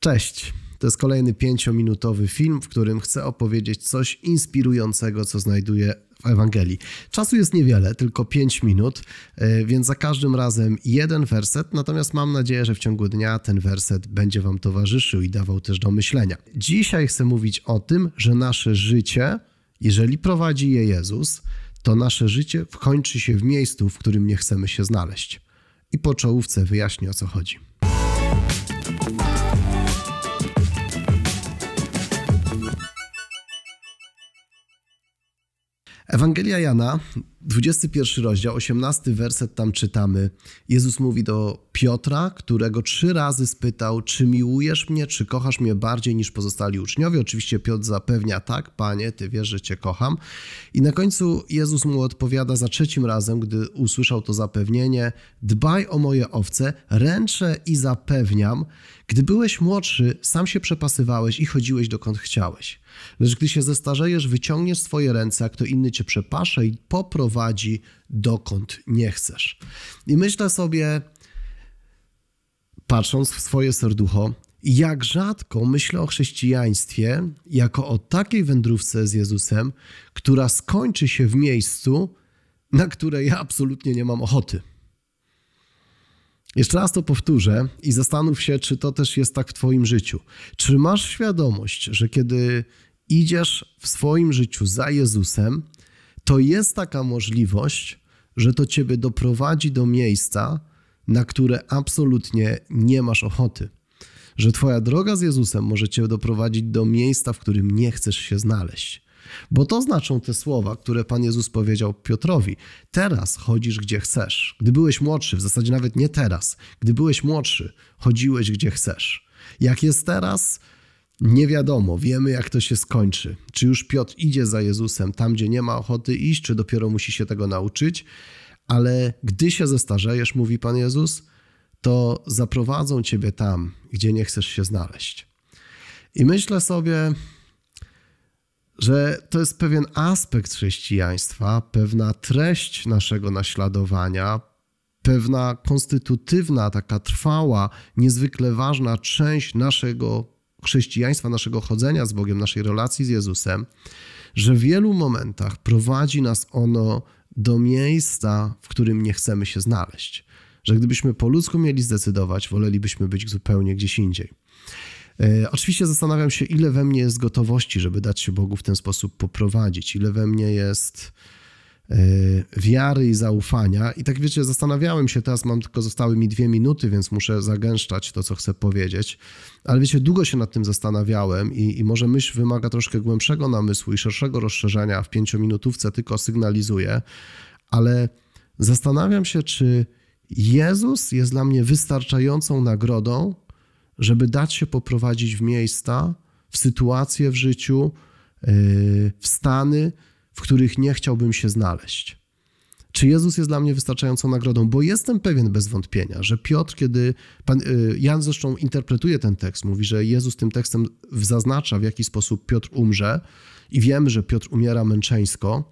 Cześć! To jest kolejny pięciominutowy film, w którym chcę opowiedzieć coś inspirującego, co znajduję w Ewangelii. Czasu jest niewiele, tylko 5 minut, e, więc za każdym razem jeden werset, natomiast mam nadzieję, że w ciągu dnia ten werset będzie Wam towarzyszył i dawał też do myślenia. Dzisiaj chcę mówić o tym, że nasze życie, jeżeli prowadzi je Jezus, to nasze życie kończy się w miejscu, w którym nie chcemy się znaleźć. I po czołówce wyjaśnię o co chodzi. Ewangelia Jana, 21 rozdział, 18 werset tam czytamy. Jezus mówi do Piotra, którego trzy razy spytał: Czy miłujesz mnie, czy kochasz mnie bardziej niż pozostali uczniowie? Oczywiście Piotr zapewnia: Tak, panie, ty wiesz, że cię kocham. I na końcu Jezus mu odpowiada za trzecim razem, gdy usłyszał to zapewnienie: Dbaj o moje owce, ręczę i zapewniam. Gdy byłeś młodszy, sam się przepasywałeś i chodziłeś dokąd chciałeś. Lecz gdy się zestarzejesz, wyciągniesz swoje ręce, a kto inny cię przepasze i poprowadzi prowadzi dokąd nie chcesz. I myślę sobie, patrząc w swoje serducho, jak rzadko myślę o chrześcijaństwie jako o takiej wędrówce z Jezusem, która skończy się w miejscu, na które ja absolutnie nie mam ochoty. Jeszcze raz to powtórzę i zastanów się, czy to też jest tak w Twoim życiu. Czy masz świadomość, że kiedy idziesz w swoim życiu za Jezusem, to jest taka możliwość, że to ciebie doprowadzi do miejsca, na które absolutnie nie masz ochoty. Że twoja droga z Jezusem może cię doprowadzić do miejsca, w którym nie chcesz się znaleźć. Bo to znaczą te słowa, które Pan Jezus powiedział Piotrowi. Teraz chodzisz gdzie chcesz. Gdy byłeś młodszy, w zasadzie nawet nie teraz, gdy byłeś młodszy, chodziłeś gdzie chcesz. Jak jest teraz, nie wiadomo, wiemy jak to się skończy. Czy już Piotr idzie za Jezusem tam, gdzie nie ma ochoty iść, czy dopiero musi się tego nauczyć, ale gdy się zestarzejesz, mówi Pan Jezus, to zaprowadzą ciebie tam, gdzie nie chcesz się znaleźć. I myślę sobie, że to jest pewien aspekt chrześcijaństwa, pewna treść naszego naśladowania, pewna konstytutywna, taka trwała, niezwykle ważna część naszego chrześcijaństwa, naszego chodzenia z Bogiem, naszej relacji z Jezusem, że w wielu momentach prowadzi nas ono do miejsca, w którym nie chcemy się znaleźć. Że gdybyśmy po ludzku mieli zdecydować, wolelibyśmy być zupełnie gdzieś indziej. E, oczywiście zastanawiam się, ile we mnie jest gotowości, żeby dać się Bogu w ten sposób poprowadzić, ile we mnie jest e, wiary i zaufania. I tak wiecie, zastanawiałem się, teraz mam tylko zostały mi dwie minuty, więc muszę zagęszczać to, co chcę powiedzieć. Ale wiecie, długo się nad tym zastanawiałem i, i może myśl wymaga troszkę głębszego namysłu i szerszego rozszerzenia. W pięciominutówce tylko sygnalizuję, ale zastanawiam się, czy Jezus jest dla mnie wystarczającą nagrodą, żeby dać się poprowadzić w miejsca, w sytuacje w życiu, yy, w stany, w których nie chciałbym się znaleźć. Czy Jezus jest dla mnie wystarczającą nagrodą? Bo jestem pewien bez wątpienia, że Piotr, kiedy. Pan, y, Jan zresztą interpretuje ten tekst, mówi, że Jezus tym tekstem zaznacza, w jaki sposób Piotr umrze, i wiemy, że Piotr umiera męczeńsko.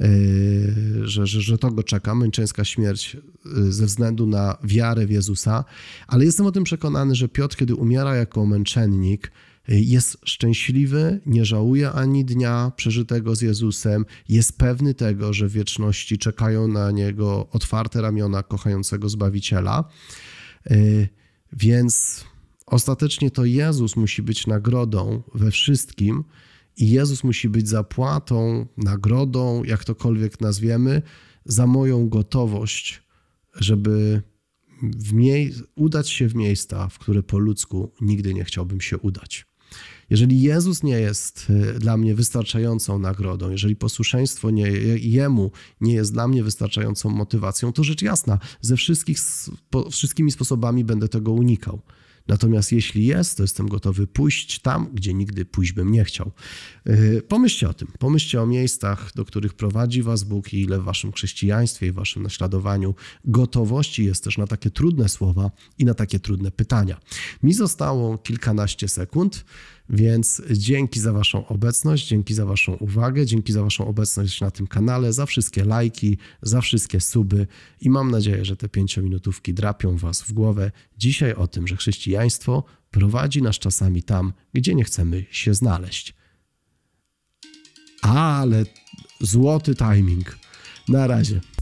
Y, że, że, że to go czeka, męczeńska śmierć y, ze względu na wiarę w Jezusa, ale jestem o tym przekonany, że Piotr, kiedy umiera jako męczennik, jest szczęśliwy, nie żałuje ani dnia przeżytego z Jezusem, jest pewny tego, że wieczności czekają na niego otwarte ramiona kochającego Zbawiciela. Y, więc ostatecznie to Jezus musi być nagrodą we wszystkim i Jezus musi być zapłatą, nagrodą, jak tokolwiek nazwiemy, za moją gotowość, żeby w mie- udać się w miejsca, w które po ludzku nigdy nie chciałbym się udać. Jeżeli Jezus nie jest y, dla mnie wystarczającą nagrodą, jeżeli posłuszeństwo nie, Jemu nie jest dla mnie wystarczającą motywacją, to rzecz jasna, ze wszystkich, wszystkimi sposobami będę tego unikał. Natomiast jeśli jest, to jestem gotowy pójść tam, gdzie nigdy pójść bym nie chciał. Y, pomyślcie o tym. Pomyślcie o miejscach, do których prowadzi Was Bóg i ile w Waszym chrześcijaństwie i Waszym naśladowaniu gotowości jest też na takie trudne słowa i na takie trudne pytania. Mi zostało kilkanaście sekund. Więc dzięki za Waszą obecność, dzięki za Waszą uwagę, dzięki za Waszą obecność na tym kanale, za wszystkie lajki, za wszystkie suby i mam nadzieję, że te pięciominutówki drapią Was w głowę dzisiaj o tym, że chrześcijaństwo prowadzi nas czasami tam, gdzie nie chcemy się znaleźć. Ale złoty timing. Na razie.